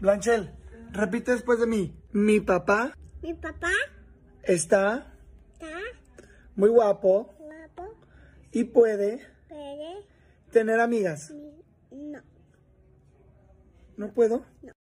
Blanchel, repite después de mí. Mi papá. Mi papá. Está. Está. Muy guapo. Guapo. Y puede. Puede. Tener amigas. No. ¿No puedo? No.